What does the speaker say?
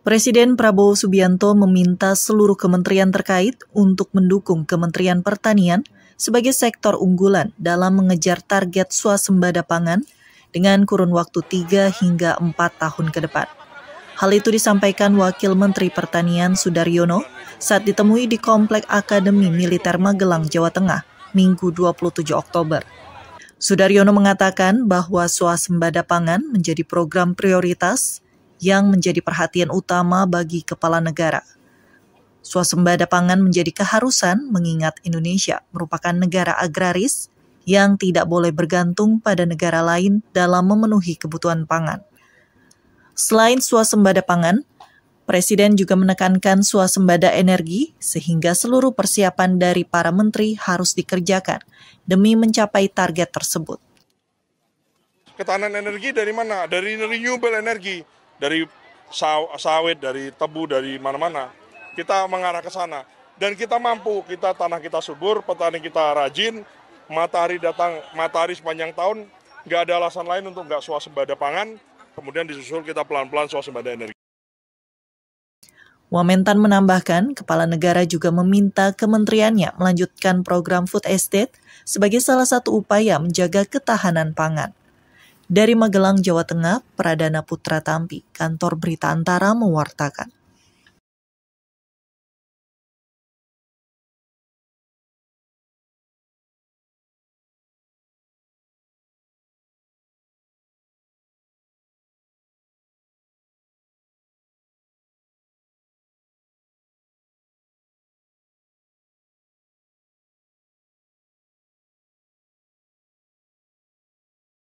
Presiden Prabowo Subianto meminta seluruh kementerian terkait untuk mendukung Kementerian Pertanian sebagai sektor unggulan dalam mengejar target swasembada pangan dengan kurun waktu 3 hingga 4 tahun ke depan. Hal itu disampaikan Wakil Menteri Pertanian Sudaryono saat ditemui di Komplek Akademi Militer Magelang, Jawa Tengah, Minggu 27 Oktober. Sudaryono mengatakan bahwa swasembada pangan menjadi program prioritas yang menjadi perhatian utama bagi kepala negara. Swasembada pangan menjadi keharusan mengingat Indonesia merupakan negara agraris yang tidak boleh bergantung pada negara lain dalam memenuhi kebutuhan pangan. Selain swasembada pangan, Presiden juga menekankan suasembada energi sehingga seluruh persiapan dari para menteri harus dikerjakan demi mencapai target tersebut. Ketahanan energi dari mana? Dari renewable energy, dari sawit, dari tebu, dari mana-mana. Kita mengarah ke sana. Dan kita mampu, kita tanah kita subur, petani kita rajin, matahari datang, matahari sepanjang tahun, nggak ada alasan lain untuk nggak suasembada pangan, kemudian disusul kita pelan-pelan suasembada energi. Wamentan menambahkan, kepala negara juga meminta kementeriannya melanjutkan program food estate sebagai salah satu upaya menjaga ketahanan pangan. Dari Magelang, Jawa Tengah, Pradana Putra Tampi, kantor Berita Antara mewartakan.